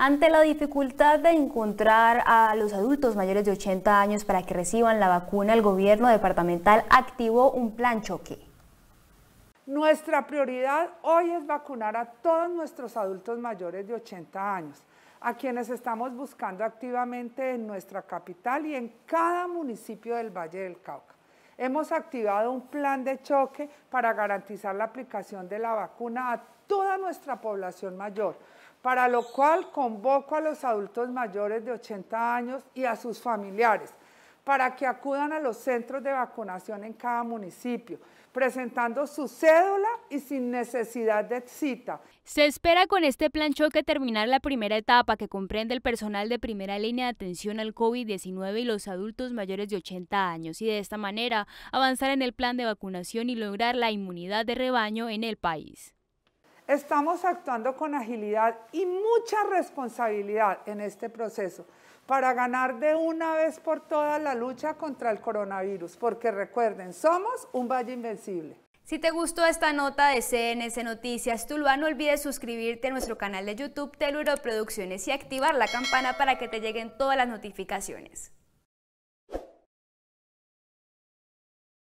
Ante la dificultad de encontrar a los adultos mayores de 80 años para que reciban la vacuna, el gobierno departamental activó un plan choque. Nuestra prioridad hoy es vacunar a todos nuestros adultos mayores de 80 años, a quienes estamos buscando activamente en nuestra capital y en cada municipio del Valle del Cauca. Hemos activado un plan de choque para garantizar la aplicación de la vacuna a toda nuestra población mayor, para lo cual convoco a los adultos mayores de 80 años y a sus familiares para que acudan a los centros de vacunación en cada municipio, presentando su cédula y sin necesidad de cita. Se espera con este plan choque terminar la primera etapa que comprende el personal de primera línea de atención al COVID-19 y los adultos mayores de 80 años y de esta manera avanzar en el plan de vacunación y lograr la inmunidad de rebaño en el país. Estamos actuando con agilidad y mucha responsabilidad en este proceso para ganar de una vez por todas la lucha contra el coronavirus, porque recuerden, somos un valle invencible. Si te gustó esta nota de CNS Noticias Tuluá, no olvides suscribirte a nuestro canal de YouTube Teluro Producciones y activar la campana para que te lleguen todas las notificaciones.